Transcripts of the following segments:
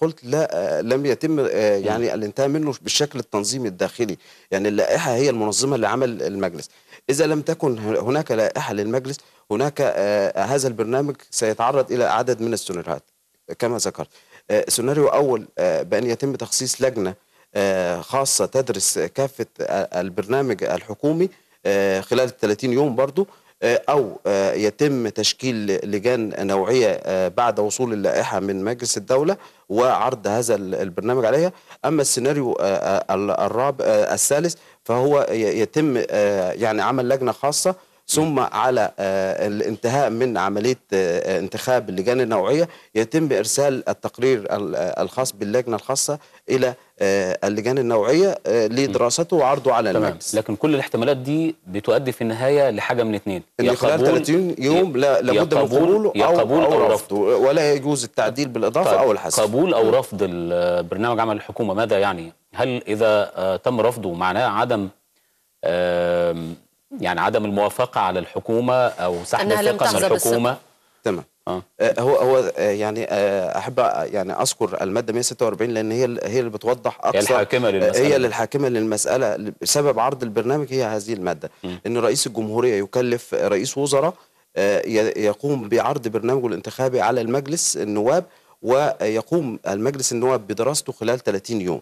قلت لا آه، لم يتم آه، يعني الانتهاء منه بالشكل التنظيمي الداخلي يعني اللائحه هي المنظمه لعمل المجلس اذا لم تكن هناك لائحه للمجلس هناك آه، هذا البرنامج سيتعرض الى عدد من السيناريوهات كما ذكرت سيناريو اول بان يتم تخصيص لجنه خاصه تدرس كافه البرنامج الحكومي خلال 30 يوم برضه آه، او آه، يتم تشكيل لجان نوعيه آه، بعد وصول اللائحه من مجلس الدوله وعرض هذا البرنامج عليها اما السيناريو الرابع الثالث فهو يتم يعني عمل لجنه خاصه ثم على آه، الانتهاء من عملية آه، آه، انتخاب اللجان النوعية يتم إرسال التقرير الخاص باللجنة الخاصة إلى اللجان النوعية لدراسته وعرضه على المجلس لكن كل الاحتمالات دي بتؤدي في النهاية لحاجة من اثنين ان خلال 30 يوم لابد من قبوله أو, قبول أو, أو رفضه ولا يجوز التعديل بالإضافة طيب. أو الحذف قبول أو رفض البرنامج عمل الحكومة ماذا يعني؟ هل إذا تم رفضه معناه عدم يعني عدم الموافقه على الحكومه او سحب الثقه من الحكومه تمام آه. آه، هو هو آه، يعني آه، احب يعني اذكر الماده 146 لان هي هي اللي بتوضح اكثر هي الحاكمه للمساله هي الحاكمه للمساله سبب عرض البرنامج هي هذه الماده م. ان رئيس الجمهوريه يكلف رئيس وزراء يقوم بعرض برنامجه الانتخابي على المجلس النواب ويقوم المجلس النواب بدراسته خلال 30 يوم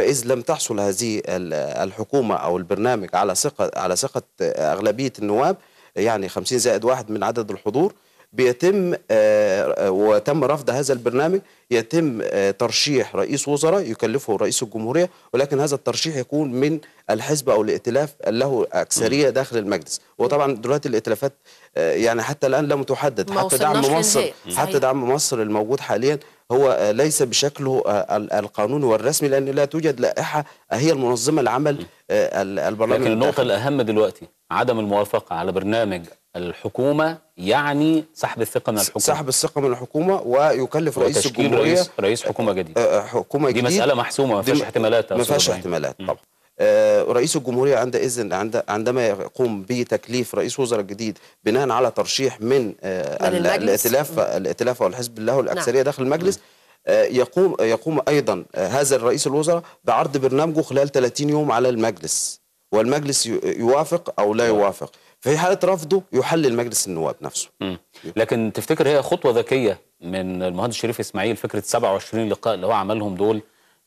فإذ لم تحصل هذه الحكومة أو البرنامج على ثقة على ثقة أغلبية النواب يعني 50 زائد واحد من عدد الحضور بيتم آه، آه، وتم رفض هذا البرنامج يتم آه، ترشيح رئيس وزراء يكلفه رئيس الجمهورية ولكن هذا الترشيح يكون من الحزب أو الائتلاف له أكثرية داخل المجلس وطبعا دلوقتي الائتلافات يعني حتى الآن لم تحدد حتى دعم مصر حتى دعم مصر الموجود حاليا هو آه، ليس بشكله آه، القانوني والرسمي لأن لا توجد لائحة هي المنظمة العمل البرلمان آه، لكن النقطة الأهم دلوقتي عدم الموافقة على برنامج الحكومة يعني سحب الثقة من الحكومة سحب الثقة من الحكومة ويكلف رئيس الجمهورية رئيس, رئيس حكومة جديد حكومة جديد دي مسألة محسومة ما فيهاش احتمالات ما فيهاش يعني. احتمالات طبعا آه، رئيس الجمهوريه عند اذن عند عندما يقوم بتكليف رئيس وزراء جديد بناء على ترشيح من, آه، من الائتلاف الائتلاف او الحزب الله والاكثريه نعم. داخل المجلس آه، يقوم يقوم ايضا هذا الرئيس الوزراء بعرض برنامجه خلال 30 يوم على المجلس والمجلس يوافق او لا نعم. يوافق في حاله رفضه يحل المجلس النواب نفسه م. لكن تفتكر هي خطوه ذكيه من المهندس شريف اسماعيل فكره 27 لقاء اللي هو عملهم دول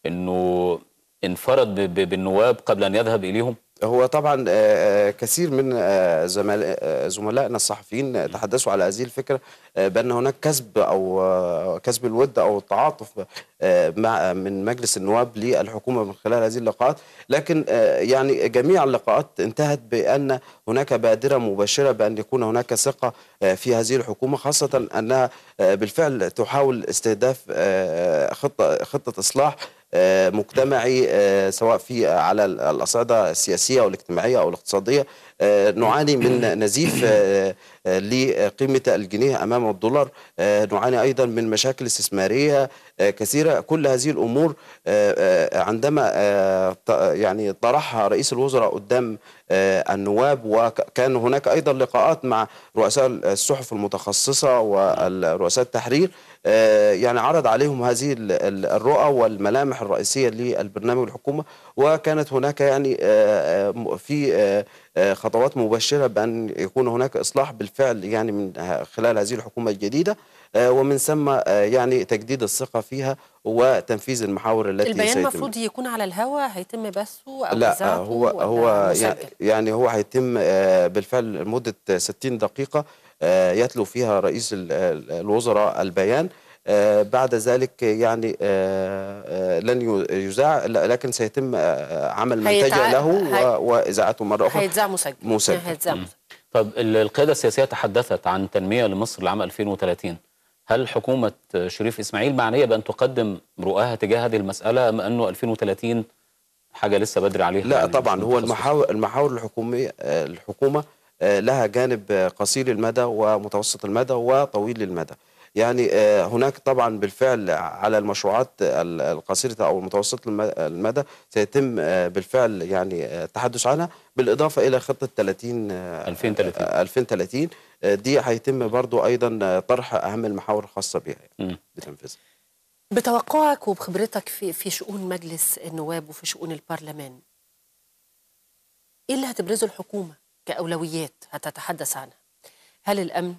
انه انفرد بالنواب قبل أن يذهب إليهم؟ هو طبعا آه، آه، كثير من آه، زملائنا الصحفيين تحدثوا على هذه الفكره بان هناك كسب او كسب الود او التعاطف مع من مجلس النواب للحكومه من خلال هذه اللقاءات لكن يعني جميع اللقاءات انتهت بان هناك بادره مباشره بان يكون هناك ثقه في هذه الحكومه خاصه انها بالفعل تحاول استهداف خطه خطه اصلاح آه، مجتمعي آه، سواء في آه، على الاصعده السياسيه او الاجتماعيه او الاقتصاديه آه، نعاني من نزيف آه، آه، لقيمة الجنيه أمام الدولار نعاني أيضا من مشاكل استثمارية كثيرة كل هذه الأمور عندما يعني طرحها رئيس الوزراء قدام النواب وكان هناك أيضا لقاءات مع رؤساء الصحف المتخصصة ورؤساء التحرير يعني عرض عليهم هذه الرؤى والملامح الرئيسية للبرنامج الحكومة وكانت هناك يعني آه، آه، في آه، خطوات مبشره بان يكون هناك اصلاح بالفعل يعني من خلال هذه الحكومه الجديده ومن ثم يعني تجديد الثقه فيها وتنفيذ المحاور التي البيان سيتم. المفروض يكون على الهواء هيتم بثه او لا هو هو مسجل. يعني هو هيتم بالفعل مده 60 دقيقه يتلو فيها رئيس الوزراء البيان آه، بعد ذلك يعني آه، آه، لن يذاع لكن سيتم عمل منتجع له واذاعته مره اخرى هيتذاع مسجل مسجل طب القياده السياسيه تحدثت عن تنميه لمصر لعام 2030 هل حكومه شريف اسماعيل معنيه بان تقدم رؤاها تجاه هذه المساله ام انه 2030 حاجه لسه بدري عليها لا يعني طبعا هو المحاور المحاور الحكوميه الحكومه لها جانب قصير المدى ومتوسط المدى وطويل المدى يعني آه، هناك طبعا بالفعل على المشروعات القصيرة أو المتوسطة المدى سيتم آه، بالفعل يعني آه، التحدث عنها بالإضافة إلى خطة 30 2030 2030 دي هيتم برضو أيضا طرح أهم المحاور الخاصة بها يعني بتنفيذها بتوقعك وبخبرتك في في شؤون مجلس النواب وفي شؤون البرلمان ايه اللي هتبرزه الحكومه كاولويات هتتحدث عنها هل الامن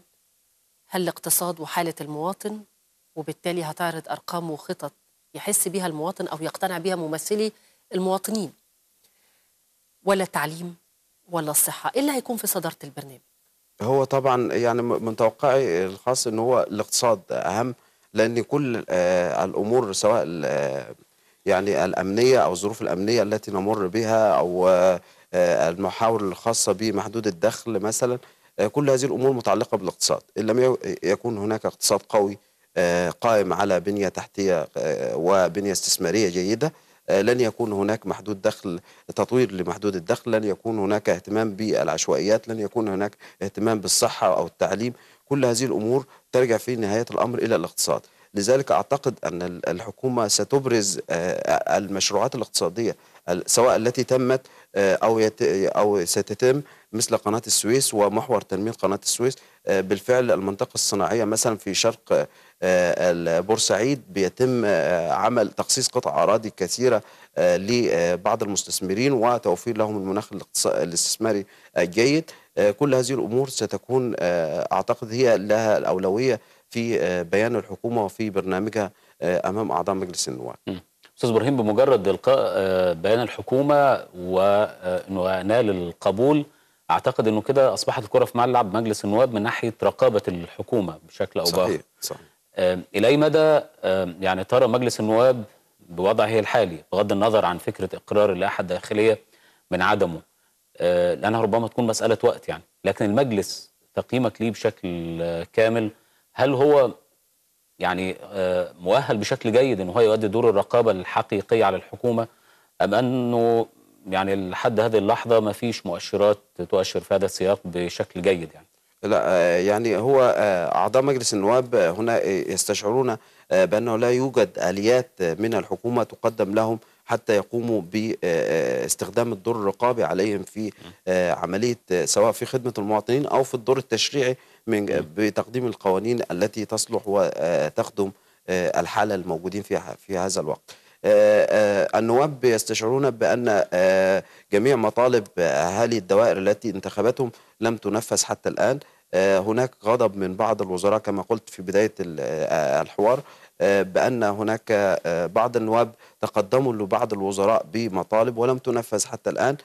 هل الاقتصاد وحالة المواطن وبالتالي هتعرض أرقام وخطط يحس بها المواطن أو يقتنع بها ممثلي المواطنين ولا التعليم ولا الصحة إيه اللي هيكون في صدارة البرنامج هو طبعا يعني من توقعي الخاص ان هو الاقتصاد اهم لان كل آه الامور سواء آه، يعني الامنيه او الظروف الامنيه التي نمر بها او آه, آه، المحاور الخاصه بمحدود الدخل مثلا آه، كل هذه الأمور متعلقة بالاقتصاد إن لم يكون هناك اقتصاد قوي آه، قائم على بنية تحتية آه، وبنية استثمارية جيدة لن يكون هناك محدود دخل تطوير لمحدود الدخل لن يكون هناك اهتمام بالعشوائيات لن يكون هناك اهتمام بالصحة أو التعليم كل هذه الأمور ترجع في نهاية الأمر إلى الاقتصاد لذلك أعتقد أن الحكومة ستبرز المشروعات الاقتصادية سواء التي تمت آه، او يت او ستتم مثل قناه السويس ومحور تنميه قناه السويس آه، بالفعل المنطقه الصناعيه مثلا في شرق آه، بورسعيد بيتم عمل تخصيص قطع اراضي كثيره لبعض المستثمرين وتوفير لهم المناخ الاستثماري الجيد كل هذه الامور ستكون اعتقد هي لها الاولويه في بيان الحكومه وفي برنامجها امام اعضاء مجلس النواب. استاذ ابراهيم بمجرد القاء آه، بيان الحكومه آه، وانه نال القبول اعتقد انه كده اصبحت الكره في ملعب مجلس النواب من ناحيه رقابه الحكومه بشكل او باخر صحيح صحيح آه، الى اي مدى يعني ترى مجلس النواب بوضعه الحالي بغض النظر عن فكره اقرار اللائحه الداخليه من عدمه لانها ربما تكون مساله وقت يعني لكن المجلس تقييمك ليه بشكل كامل هل هو يعني آه، مؤهل بشكل جيد ان هو يؤدي دور الرقابه الحقيقيه على الحكومه ام انه يعني لحد هذه اللحظه ما فيش مؤشرات تؤشر في هذا السياق بشكل جيد يعني لا آه، يعني هو آه، اعضاء مجلس النواب هنا يستشعرون بانه لا يوجد اليات من الحكومه تقدم لهم حتى يقوموا باستخدام الدور الرقابي عليهم في عمليه سواء في خدمه المواطنين او في الدور التشريعي من بتقديم القوانين التي تصلح وتخدم آه، الحالة الموجودين فيها في هذا الوقت آه، آه، النواب يستشعرون بأن جميع مطالب أهالي الدوائر التي انتخبتهم لم تنفذ حتى الآن هناك غضب من بعض الوزراء كما قلت في بداية الحوار بأن هناك بعض النواب تقدموا لبعض الوزراء بمطالب ولم تنفذ حتى الآن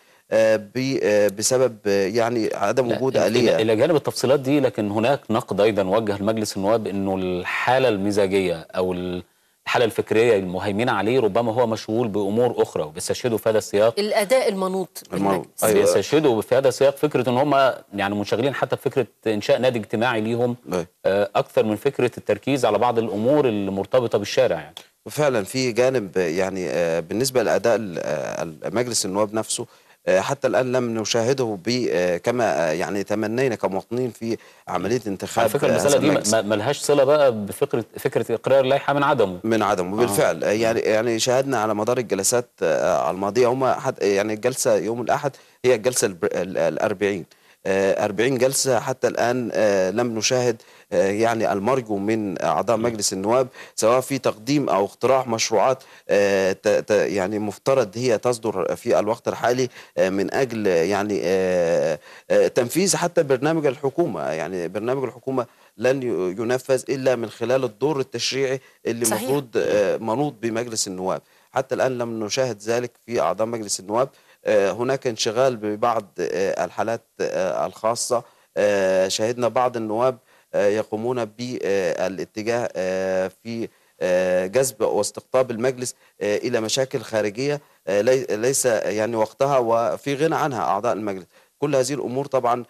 بسبب يعني عدم وجود آلية إلى جانب التفصيلات دي لكن هناك نقد أيضا وجه لمجلس النواب أنه الحالة المزاجية أو الحالة الفكرية المهيمنة عليه ربما هو مشغول بأمور أخرى وبيستشهدوا في هذا السياق الأداء المنوط المنوط أيوة. بيستشهدوا في هذا السياق فكرة أن هم يعني منشغلين حتى بفكرة إنشاء نادي اجتماعي ليهم أيوة. آه، أكثر من فكرة التركيز على بعض الأمور المرتبطة بالشارع يعني وفعلا في جانب يعني آه، بالنسبة لأداء آه، مجلس النواب نفسه آه، حتى الآن لم نشاهده آه، كما آه، يعني تمنينا كمواطنين في عملية انتخاب على فكرة المسألة دي ملهاش صلة بقى بفكرة فكرة إقرار اللائحه من عدمه من عدمه بالفعل آه. يعني يعني شاهدنا على مدار الجلسات الماضية هم يعني الجلسة يوم الأحد هي الجلسة الأربعين 40 آه، جلسة حتى الآن آه، لم نشاهد آه، يعني المرجو من أعضاء مجلس النواب سواء في تقديم أو اقتراح مشروعات يعني مفترض هي تصدر في الوقت الحالي من أجل يعني تنفيذ حتى برنامج الحكومة يعني برنامج الحكومة لن ينفذ إلا من خلال الدور التشريعي اللي المفروض منوط بمجلس النواب حتى الآن لم نشاهد ذلك في أعضاء مجلس النواب آه، هناك انشغال ببعض آه، الحالات آه، الخاصة شهدنا بعض النواب يقومون بالاتجاه في جذب واستقطاب المجلس إلى مشاكل خارجية ليس يعني وقتها وفي غنى عنها أعضاء المجلس كل هذه الأمور طبعا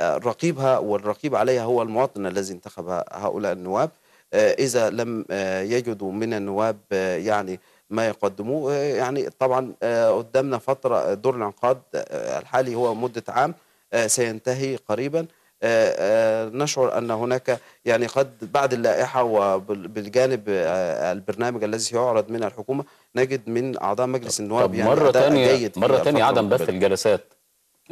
رقيبها والرقيب عليها هو المواطن الذي انتخب هؤلاء النواب إذا لم يجدوا من النواب يعني ما يقدموه آه، يعني طبعا آه، قدامنا فترة آه، دور الانقاذ الحالي هو مدة عام سينتهي قريبا نشعر أن هناك يعني قد بعد اللائحة وبالجانب البرنامج الذي سيعرض من الحكومة نجد من أعضاء مجلس النواب يعني مرة تانية مرة تانية عدم بث الجلسات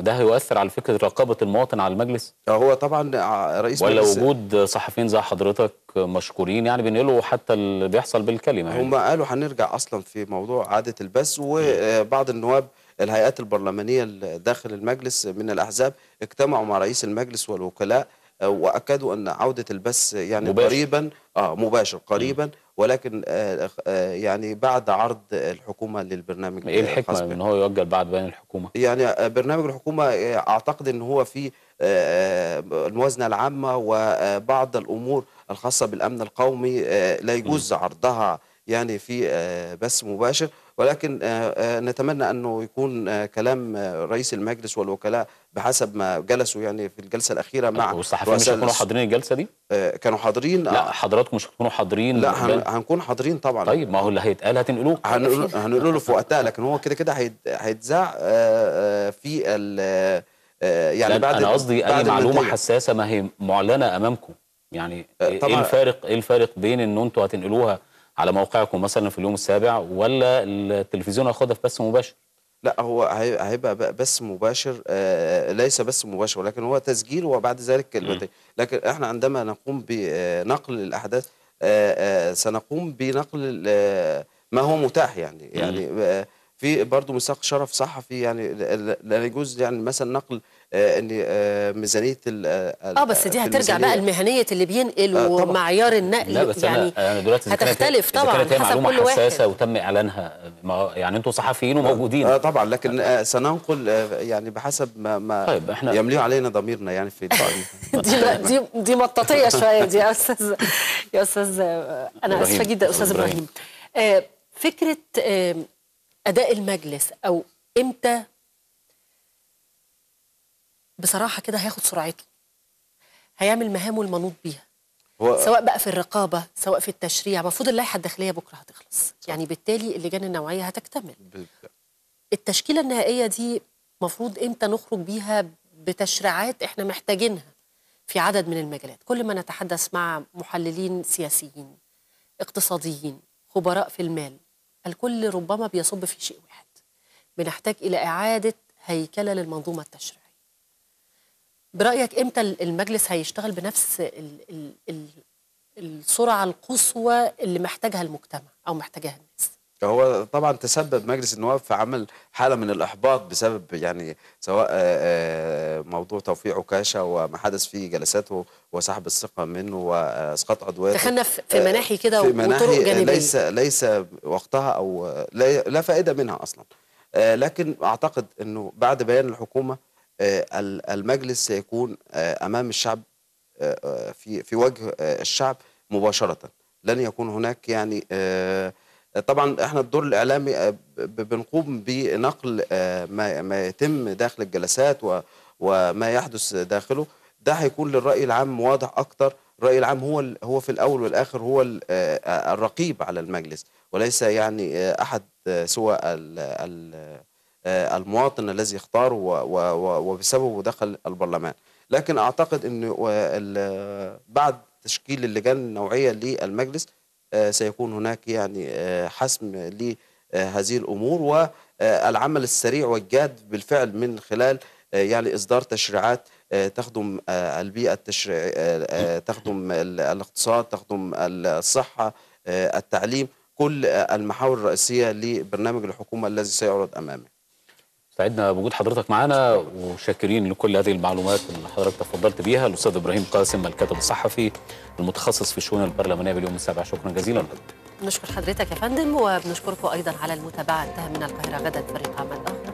ده هيؤثر على فكره رقابه المواطن على المجلس آه، هو طبعا آه، رئيس ولا مجلس وجود صحفيين زي حضرتك مشكورين يعني بينقلوا حتى اللي بيحصل بالكلمه يعني؟ هم يعني. قالوا هنرجع اصلا في موضوع اعاده البث وبعض آه، النواب الهيئات البرلمانيه داخل المجلس من الاحزاب اجتمعوا مع رئيس المجلس والوكلاء واكدوا ان عوده البث يعني مباشر. قريبا اه مباشر قريبا م. ولكن آه،, آه يعني بعد عرض الحكومه للبرنامج ايه الحكمه من ان هو يؤجل بعد بيان الحكومه؟ يعني آه، برنامج الحكومه آه، اعتقد ان هو في آه الموازنه العامه وبعض الامور الخاصه بالامن القومي لا يجوز م. عرضها يعني في بث مباشر ولكن آه، آه، نتمنى أنه يكون آه، كلام رئيس المجلس والوكلاء بحسب ما جلسوا يعني في الجلسة الأخيرة مع والصحفيين مش هيكونوا حاضرين الجلسة دي؟ كانوا حاضرين لا حضراتكم مش هتكونوا حاضرين لا هنكون حاضرين طبعا طيب ما هو اللي هيتقال هتنقلوه هنقلوه له في وقتها لكن هو كده كده هيتذاع في ال يعني بعد انا قصدي اي معلومه حساسه ما هي معلنه امامكم يعني ايه الفارق ايه الفارق بين ان انتوا هتنقلوها على موقعكم مثلا في اليوم السابع ولا التلفزيون هياخدها في بث مباشر؟ لا هو هيبقى بث مباشر آه، آه، ليس بث مباشر ولكن هو تسجيل وبعد ذلك لكن احنا عندما نقوم بنقل آه، الاحداث سنقوم بنقل ما هو متاح يعني يعني في برضه ميثاق شرف صحفي يعني لا يجوز يعني مثلا نقل آه، ان آه، ميزانيه آه،, اه بس دي هترجع بقى لمهنيه اللي بينقل آه ومعيار النقل لا بس يعني أنا يعني دلوقتي هتختلف طبعا كانت هي معلومه حساسه واحد. وتم اعلانها يعني انتم صحفيين وموجودين آه طبعا لكن آه سننقل آه يعني بحسب ما, ما طيب احنا يمليه علينا ضميرنا يعني في دي دي دي مطاطيه شويه دي يا استاذ يا استاذ انا اسفه جدا استاذ ابراهيم فكره اداء المجلس او امتى بصراحه كده هياخد سرعته هيعمل مهامه المنوط بيها هو سواء بقى في الرقابه سواء في التشريع المفروض اللائحه الداخليه بكره هتخلص صح. يعني بالتالي اللجان النوعيه هتكتمل بالله. التشكيله النهائيه دي مفروض امتى نخرج بيها بتشريعات احنا محتاجينها في عدد من المجالات كل ما نتحدث مع محللين سياسيين اقتصاديين خبراء في المال الكل ربما بيصب في شيء واحد بنحتاج الى اعاده هيكله للمنظومه التشريعيه برايك امتى المجلس هيشتغل بنفس الـ الـ الـ السرعه القصوى اللي محتاجها المجتمع او محتاجها الناس هو طبعا تسبب مجلس النواب في عمل حاله من الاحباط بسبب يعني سواء آه، آه، موضوع توفيق عكاشه وما حدث في جلساته وسحب الثقه منه واسقاط عضويه دخلنا في مناحي كده وطرق آه، جانبيه ليس ليس وقتها او لا فائده منها اصلا لكن اعتقد انه بعد بيان الحكومه آه، المجلس سيكون آه، امام الشعب آه، في في وجه الشعب مباشره لن يكون هناك يعني طبعا احنا الدور الاعلامي بنقوم بنقل ما يتم داخل الجلسات وما يحدث داخله ده هيكون للراي العام واضح اكتر الراي العام هو هو في الاول والاخر هو الرقيب على المجلس وليس يعني احد سوى ال آه، المواطن الذي اختاره وبسببه دخل البرلمان لكن اعتقد ان بعد تشكيل اللجان النوعيه للمجلس آه، سيكون هناك يعني آه، حسم لهذه الامور والعمل السريع والجاد بالفعل من خلال يعني اصدار تشريعات تخدم البيئه التشريع تخدم الاقتصاد تخدم الصحه التعليم كل المحاور الرئيسيه لبرنامج الحكومه الذي سيعرض امامه سعدنا بوجود حضرتك معانا وشاكرين لكل هذه المعلومات اللي حضرتك تفضلت بيها الاستاذ ابراهيم قاسم الكاتب الصحفي المتخصص في الشؤون البرلمانيه باليوم السابع شكرا جزيلا لك نشكر حضرتك يا فندم وبنشكركم ايضا على المتابعه انتهى من القاهره غدا فريق عمل اخر